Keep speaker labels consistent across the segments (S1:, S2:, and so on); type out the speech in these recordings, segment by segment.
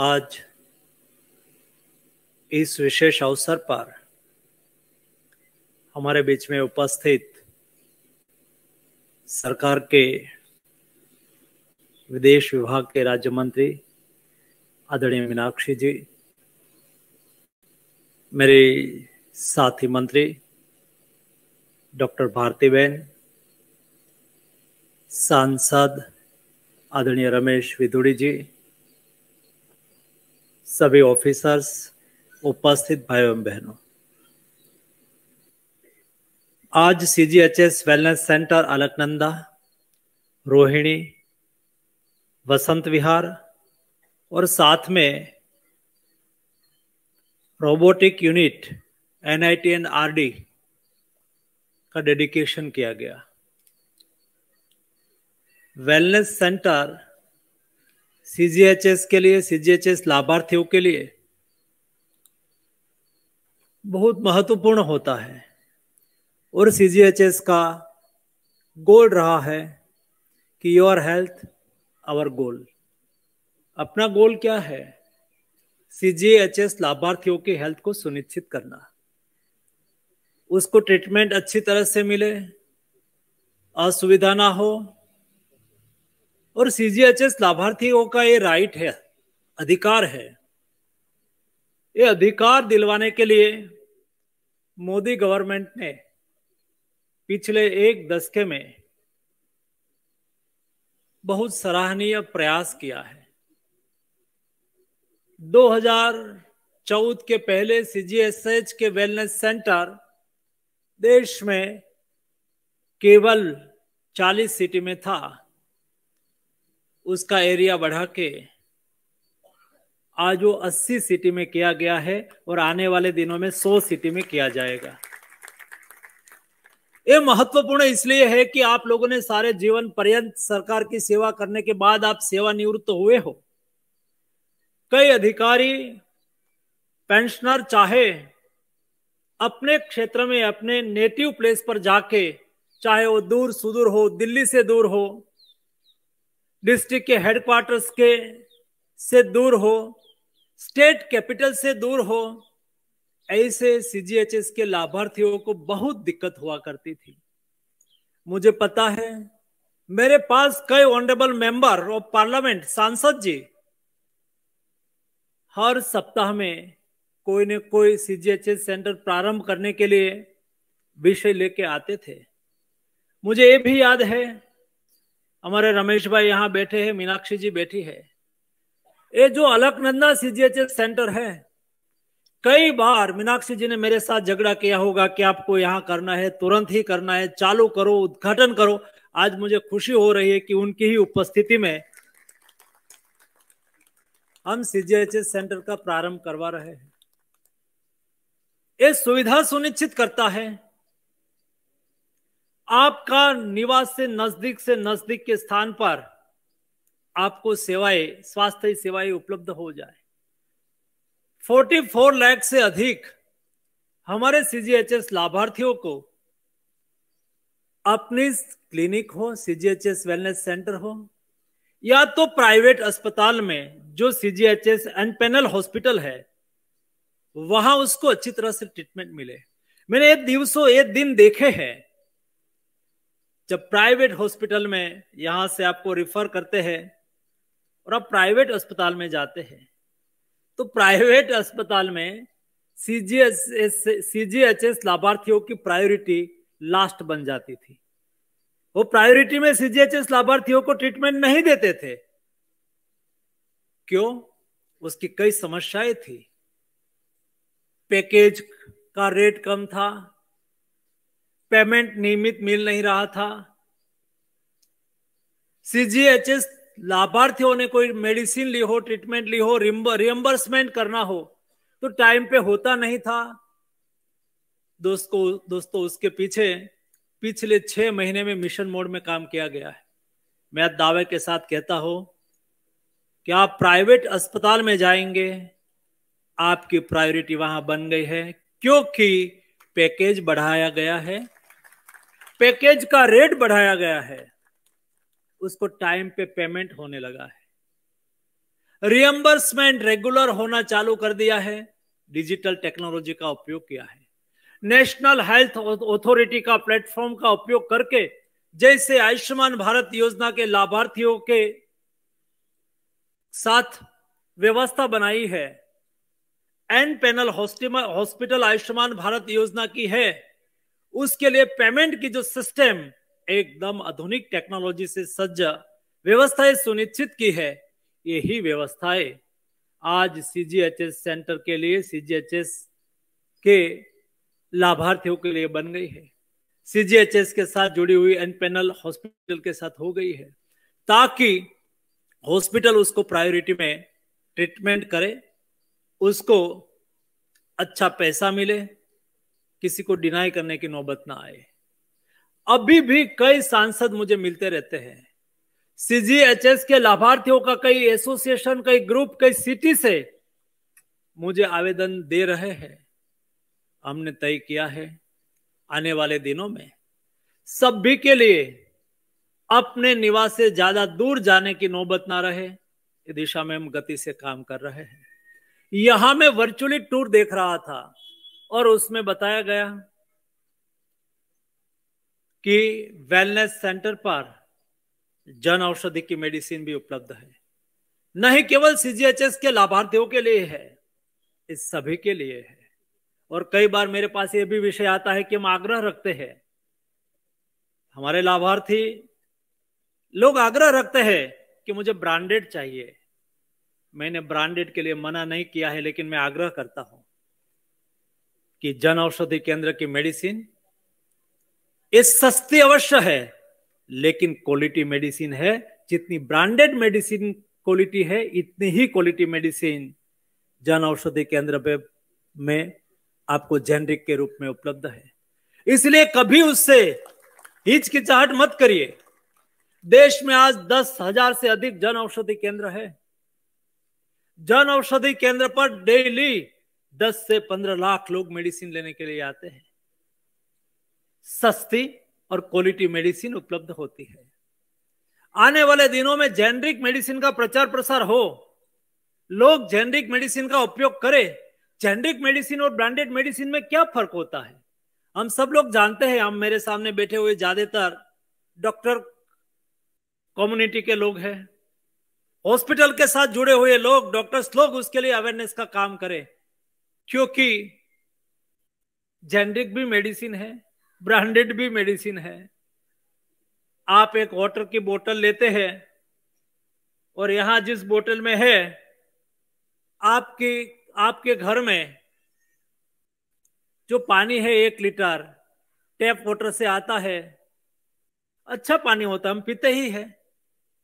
S1: आज इस विशेष अवसर पर हमारे बीच में उपस्थित सरकार के विदेश विभाग के राज्य मंत्री आदरणीय मीनाक्षी जी मेरे साथी मंत्री डॉक्टर भारती बहन सांसद आदरणीय रमेश विदुड़ी जी सभी ऑफिसर्स उपस्थित भाई एवं बहनों आज CGHS wellness centre Alaknanda Rohini Vasant Vihar और साथ में robotic unit NIT and RD का डेडिकेशन किया गया वेलनेस सेंटर सीजीएचएस के लिए सीजीएचएस लाभार्थियों के लिए बहुत महत्वपूर्ण होता है और सीजीएचएस का गोल रहा है कि योर हेल्थ आवर गोल अपना गोल क्या है सीजीएचएस लाभार्थियों की हेल्थ को सुनिश्चित करना उसको ट्रीटमेंट अच्छी तरह से मिले असुविधा ना हो और सीजीएचएस लाभार्थियों का ये राइट है अधिकार है ये अधिकार दिलवाने के लिए मोदी गवर्नमेंट ने पिछले एक दशके में बहुत सराहनीय प्रयास किया है 2014 के पहले सीजीएसएच के वेलनेस सेंटर देश में केवल 40 सिटी में था उसका एरिया बढ़ा के आज वो 80 सिटी में किया गया है और आने वाले दिनों में 100 सिटी में किया जाएगा ये महत्वपूर्ण इसलिए है कि आप लोगों ने सारे जीवन पर्यंत सरकार की सेवा करने के बाद आप सेवानिवृत्त हुए हो कई अधिकारी पेंशनर चाहे अपने क्षेत्र में अपने नेटिव प्लेस पर जाके चाहे वो दूर सुदूर हो दिल्ली से दूर हो डिस्ट्रिक्ट के हेडक्वार्टर्स के से दूर हो स्टेट कैपिटल से दूर हो ऐसे सीजीएचएस के लाभार्थियों को बहुत दिक्कत हुआ करती थी मुझे पता है मेरे पास कई ऑनरेबल मेंबर ऑफ पार्लियामेंट सांसद जी हर सप्ताह में कोई न कोई सीजीएचएस सेंटर प्रारंभ करने के लिए विषय लेके आते थे मुझे ये भी याद है हमारे रमेश भाई यहाँ बैठे हैं मीनाक्षी जी बैठी है ये जो अलकनंदा सीजीएचएस सेंटर है कई बार मीनाक्षी जी ने मेरे साथ झगड़ा किया होगा कि आपको यहाँ करना है तुरंत ही करना है चालू करो उद्घाटन करो आज मुझे खुशी हो रही है कि उनकी ही उपस्थिति में हम सीजीएचएस सेंटर का प्रारंभ करवा रहे हैं ये सुविधा सुनिश्चित करता है आपका निवास से नजदीक से नजदीक के स्थान पर आपको सेवाएं स्वास्थ्य सेवाएं उपलब्ध हो जाए 44 लाख से अधिक हमारे सीजीएचएस लाभार्थियों को अपनी क्लिनिक हो सीजीएचएस वेलनेस सेंटर हो या तो प्राइवेट अस्पताल में जो सीजीएचएस एंड पैनल हॉस्पिटल है वहां उसको अच्छी तरह से ट्रीटमेंट मिले मैंने ये दिवसों ये दिन देखे हैं जब प्राइवेट हॉस्पिटल में यहां से आपको रिफर करते हैं और आप प्राइवेट अस्पताल में जाते हैं तो प्राइवेट अस्पताल में सी जी एच एस लाभार्थियों की प्रायोरिटी लास्ट बन जाती थी वो प्रायोरिटी में सीजीएचएस लाभार्थियों को ट्रीटमेंट नहीं देते थे क्यों उसकी कई समस्याएं थी पैकेज का रेट कम था पेमेंट नियमित मिल नहीं रहा था सीजीएचएस लाभार्थियों ने कोई मेडिसिन ली हो ट्रीटमेंट ली हो रिम्बर्समेंट करना हो तो टाइम पे होता नहीं था दोस्तों दोस्तों उसके पीछे पिछले छह महीने में मिशन मोड में काम किया गया है मैं दावे के साथ कहता हूं कि आप प्राइवेट अस्पताल में जाएंगे आपकी प्रायोरिटी वहां बन गई है क्योंकि पैकेज बढ़ाया गया है पैकेज का रेट बढ़ाया गया है उसको टाइम पे पेमेंट होने लगा है रियम्बर्समेंट रेगुलर होना चालू कर दिया है डिजिटल टेक्नोलॉजी का उपयोग किया है नेशनल हेल्थ ऑथोरिटी का प्लेटफॉर्म का उपयोग करके जैसे आयुष्मान भारत योजना के लाभार्थियों के साथ व्यवस्था बनाई है empanel hospital Ayushman Bharat योजना की है उसके लिए पेमेंट की जो सिस्टम एकदम आधुनिक टेक्नोलॉजी से सज्ज व्यवस्थाएं सुनिश्चित की है यही व्यवस्थाएं आज सीजीएचएस सेंटर के लिए सीजीएचएस के लाभार्थियों के लिए बन गई है सीजीएचएस के साथ जुड़ी हुई एन पैनल हॉस्पिटल के साथ हो गई है ताकि हॉस्पिटल उसको प्रायोरिटी में ट्रीटमेंट करे उसको अच्छा पैसा मिले किसी को डिनाई करने की नौबत ना आए अभी भी कई सांसद मुझे मिलते रहते हैं सीजीएचएस के लाभार्थियों का कई एसोसिएशन कई ग्रुप कई सिटी से मुझे आवेदन दे रहे हैं हमने तय किया है आने वाले दिनों में सभी के लिए अपने निवास से ज्यादा दूर जाने की नौबत ना रहे इस दिशा में हम गति से काम कर रहे हैं यहां मैं वर्चुअली टूर देख रहा था और उसमें बताया गया कि वेलनेस सेंटर पर जन औषधि की मेडिसिन भी उपलब्ध है नहीं केवल सीजीएचएस के लाभार्थियों के लिए है इस सभी के लिए है और कई बार मेरे पास ये भी विषय आता है कि हम आग्रह रखते हैं हमारे लाभार्थी लोग आग्रह रखते हैं कि मुझे ब्रांडेड चाहिए मैंने ब्रांडेड के लिए मना नहीं किया है लेकिन मैं आग्रह करता हूं कि जन औषधि केंद्र की मेडिसिन ये सस्ती अवश्य है लेकिन क्वालिटी मेडिसिन है जितनी ब्रांडेड मेडिसिन क्वालिटी है इतनी ही क्वालिटी मेडिसिन जन औषधि केंद्र पे में आपको जेनरिक के रूप में उपलब्ध है इसलिए कभी उससे हिचकिचाहट मत करिए देश में आज दस हजार से अधिक जन औषधि केंद्र है जन औषधि केंद्र पर डेली दस से पंद्रह लाख लोग मेडिसिन लेने के लिए आते हैं सस्ती और क्वालिटी मेडिसिन उपलब्ध होती है आने वाले दिनों में जेनरिक मेडिसिन का प्रचार प्रसार हो लोग जेनरिक मेडिसिन का उपयोग करें जेनरिक मेडिसिन और ब्रांडेड मेडिसिन में क्या फर्क होता है हम सब लोग जानते हैं हम मेरे सामने बैठे हुए ज्यादातर डॉक्टर कम्युनिटी के लोग हैं हॉस्पिटल के साथ जुड़े हुए लोग डॉक्टर्स लोग उसके लिए अवेयरनेस का काम करें क्योंकि जेनरिक भी मेडिसिन है ब्रांडेड भी मेडिसिन है आप एक वाटर की बोतल लेते हैं और यहां जिस बोतल में है आपके आपके घर में जो पानी है एक लीटर टैप वाटर से आता है अच्छा पानी होता हम पीते ही है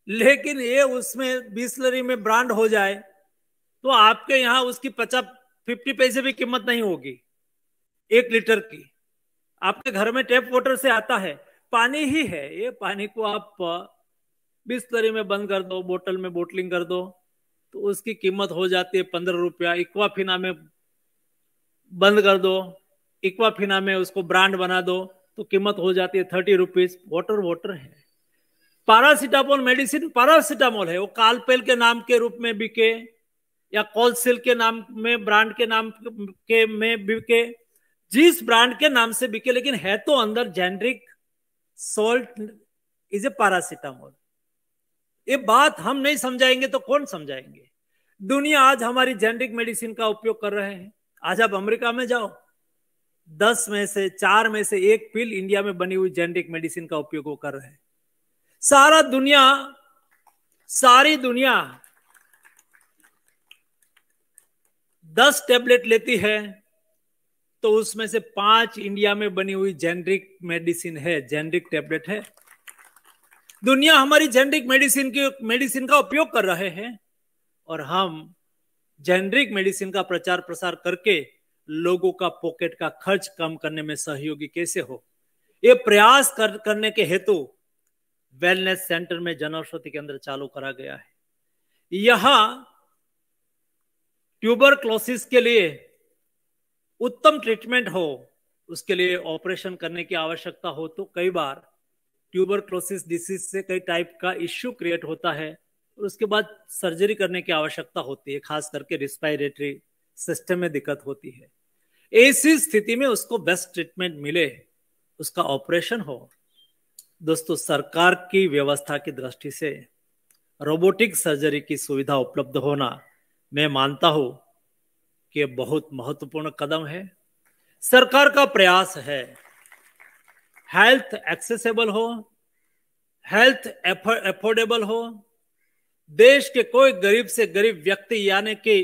S1: लेकिन ये उसमें बिस्लरी में ब्रांड हो जाए तो आपके यहाँ उसकी पचास फिफ्टी पैसे भी कीमत नहीं होगी एक लीटर की आपके घर में टैप वाटर से आता है पानी ही है ये पानी को आप बिस्तरी में बंद कर दो बोतल में बोटलिंग कर दो तो उसकी कीमत हो जाती है पंद्रह रुपया इक्वाफिना में बंद कर दो इक्वाफिना में उसको ब्रांड बना दो तो कीमत हो जाती है थर्टी रुपीज वाटर वाटर है पारासिटामोल मेडिसिन पारासीटामोल है वो कालपेल के नाम के रूप में बिके या कॉल सेल के नाम में ब्रांड के नाम के में बिके जिस ब्रांड के नाम से बिके लेकिन है तो अंदर generic salt is a paracetamol ये बात हम नहीं समझाएंगे तो कौन समझाएंगे दुनिया आज हमारी जेनरिक मेडिसिन का उपयोग कर रहे हैं आज आप अमेरिका में जाओ दस में से चार में से एक पिल इंडिया में बनी हुई जेनरिक मेडिसिन का उपयोग वो कर रहे हैं सारा दुनिया सारी दुनिया दस टेबलेट लेती है तो उसमें से पांच इंडिया में बनी हुई जेनरिक मेडिसिन है जेनरिक टेबलेट है दुनिया हमारी जेनरिक मेडिसिन की मेडिसिन का उपयोग कर रहे हैं और हम जेनरिक मेडिसिन का प्रचार प्रसार करके लोगों का पॉकेट का खर्च कम करने में सहयोगी कैसे हो ये प्रयास कर, करने के हेतु वेलनेस सेंटर में जन औषधि केंद्र चालू करा गया है यहां क्लोसिस के लिए उत्तम ट्रीटमेंट हो उसके लिए ऑपरेशन करने की आवश्यकता हो तो कई बार ट्यूबर डिसीज से कई टाइप का इश्यू क्रिएट होता है और उसके बाद सर्जरी करने की आवश्यकता होती है खास करके रिस्पायरेटरी सिस्टम में दिक्कत होती है ऐसी स्थिति में उसको बेस्ट ट्रीटमेंट मिले उसका ऑपरेशन हो दोस्तों सरकार की व्यवस्था की दृष्टि से रोबोटिक सर्जरी की सुविधा उपलब्ध होना मैं मानता हूं कि बहुत महत्वपूर्ण कदम है सरकार का प्रयास है हेल्थ एक्सेसिबल हो हेल्थ एफोर्डेबल हो देश के कोई गरीब से गरीब व्यक्ति यानी कि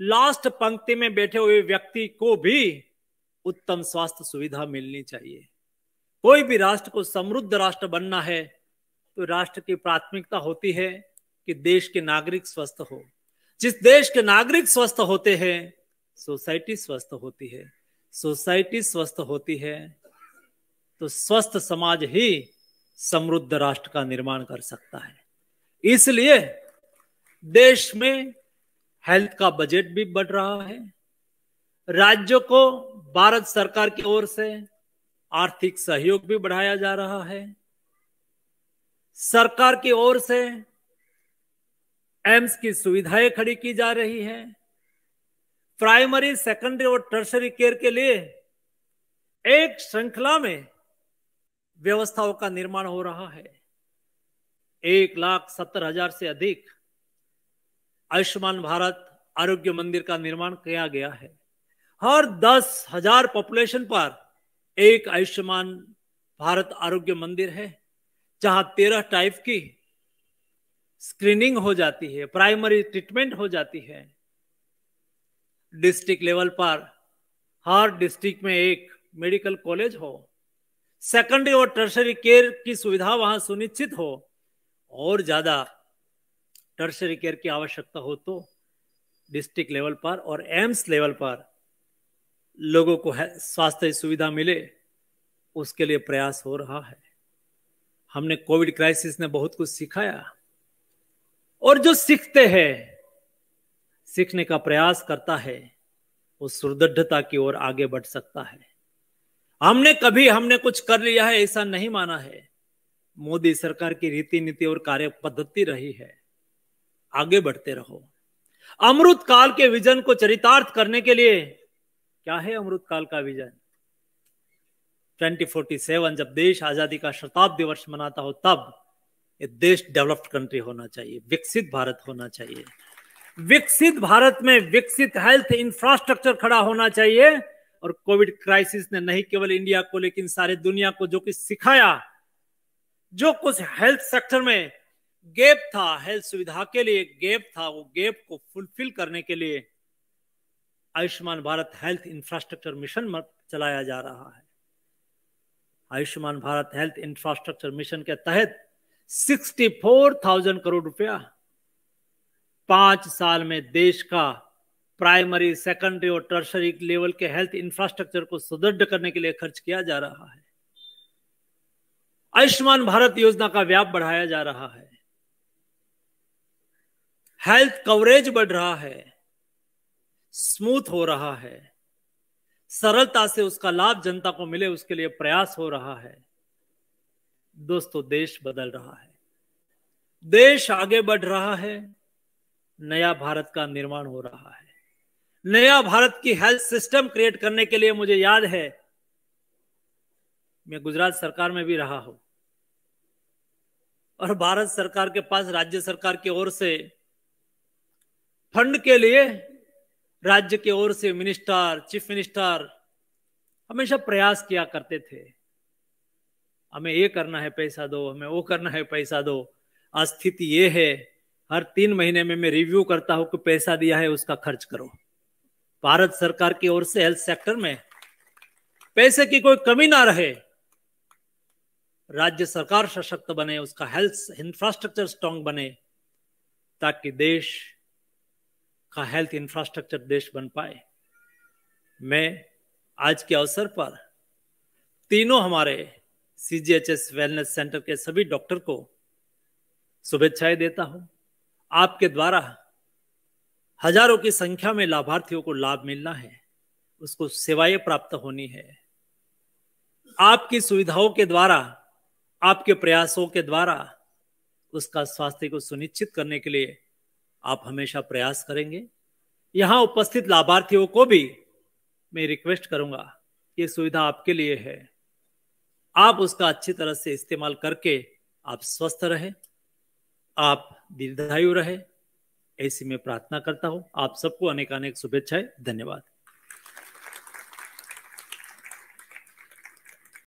S1: लास्ट पंक्ति में बैठे हुए व्यक्ति को भी उत्तम स्वास्थ्य सुविधा मिलनी चाहिए कोई भी राष्ट्र को समृद्ध राष्ट्र बनना है तो राष्ट्र की प्राथमिकता होती है कि देश के नागरिक स्वस्थ हो जिस देश के नागरिक स्वस्थ होते हैं सोसाइटी स्वस्थ होती है सोसाइटी स्वस्थ होती है तो स्वस्थ समाज ही समृद्ध राष्ट्र का निर्माण कर सकता है इसलिए देश में हेल्थ का बजट भी बढ़ रहा है राज्यों को भारत सरकार की ओर से आर्थिक सहयोग भी बढ़ाया जा रहा है सरकार की ओर से एम्स की सुविधाएं खड़ी की जा रही हैं प्राइमरी सेकेंडरी और टर्सरी केयर के लिए एक श्रृंखला में व्यवस्थाओं का निर्माण हो रहा है एक लाख सत्तर हजार से अधिक आयुष्मान भारत आरोग्य मंदिर का निर्माण किया गया है हर दस हजार पॉपुलेशन पर एक आयुष्मान भारत आरोग्य मंदिर है जहां तेरह टाइप की स्क्रीनिंग हो जाती है प्राइमरी ट्रीटमेंट हो जाती है डिस्ट्रिक्ट लेवल पर हर डिस्ट्रिक्ट में एक मेडिकल कॉलेज हो सेकेंडरी और टर्सरी केयर की सुविधा वहां सुनिश्चित हो और ज्यादा टर्सरी केयर की आवश्यकता हो तो डिस्ट्रिक्ट लेवल पर और एम्स लेवल पर लोगों को स्वास्थ्य सुविधा मिले उसके लिए प्रयास हो रहा है हमने कोविड क्राइसिस ने बहुत कुछ सिखाया और जो सीखते हैं सीखने का प्रयास करता है वो सुदृढ़ता की ओर आगे बढ़ सकता है हमने कभी हमने कुछ कर लिया है ऐसा नहीं माना है मोदी सरकार की रीति नीति और कार्य पद्धति रही है आगे बढ़ते रहो अमृत काल के विजन को चरितार्थ करने के लिए क्या है अमृत काल का विजन 2047 जब देश आजादी का शताब्दी वर्ष मनाता हो तब देश डेवलप्ड कंट्री होना चाहिए विकसित भारत होना चाहिए विकसित भारत में विकसित हेल्थ इंफ्रास्ट्रक्चर खड़ा होना चाहिए और कोविड क्राइसिस ने नहीं केवल इंडिया को लेकिन सारी दुनिया को जो कुछ सिखाया जो कुछ हेल्थ सेक्टर में गैप था हेल्थ सुविधा के लिए गैप था वो गैप को फुलफिल करने के लिए Ayushman Bharat health infrastructure mission चलाया जा रहा है Ayushman Bharat health infrastructure mission के तहत सिक्सटी फोर थाउजेंड करोड़ रुपया पांच साल में देश का प्राइमरी सेकेंडरी और टर्शरी लेवल के हेल्थ इंफ्रास्ट्रक्चर को सुदृढ़ करने के लिए खर्च किया जा रहा है आयुष्मान भारत योजना का व्याप बढ़ाया जा रहा है हेल्थ कवरेज बढ़ रहा है स्मूथ हो रहा है सरलता से उसका लाभ जनता को मिले उसके लिए प्रयास हो रहा है दोस्तों देश बदल रहा है देश आगे बढ़ रहा है नया भारत का निर्माण हो रहा है नया भारत की हेल्थ सिस्टम क्रिएट करने के लिए मुझे याद है मैं गुजरात सरकार में भी रहा हूं और भारत सरकार के पास राज्य सरकार की ओर से फंड के लिए राज्य की ओर से मिनिस्टर चीफ मिनिस्टर हमेशा प्रयास किया करते थे हमें ये करना है पैसा दो हमें वो करना है पैसा दो आज स्थिति ये है हर तीन महीने में मैं रिव्यू करता हूं कि पैसा दिया है उसका खर्च करो भारत सरकार की ओर से हेल्थ सेक्टर में पैसे की कोई कमी ना रहे राज्य सरकार सशक्त बने उसका हेल्थ इंफ्रास्ट्रक्चर स्ट्रांग बने ताकि देश का हेल्थ इंफ्रास्ट्रक्चर देश बन पाए मैं आज के अवसर पर तीनों हमारे सीजीएचएस वेलनेस सेंटर के सभी डॉक्टर को शुभेच्छाएं देता हूं आपके द्वारा हजारों की संख्या में लाभार्थियों को लाभ मिलना है उसको सेवाएं प्राप्त होनी है आपकी सुविधाओं के द्वारा आपके प्रयासों के द्वारा उसका स्वास्थ्य को सुनिश्चित करने के लिए आप हमेशा प्रयास करेंगे यहां उपस्थित लाभार्थियों को भी मैं रिक्वेस्ट करूंगा ये सुविधा आपके लिए है आप उसका अच्छी तरह से इस्तेमाल करके आप स्वस्थ रहे आप दीर्घायु रहे ऐसी मैं प्रार्थना करता हूं आप सबको अनेक अनेक शुभेच्छाएं धन्यवाद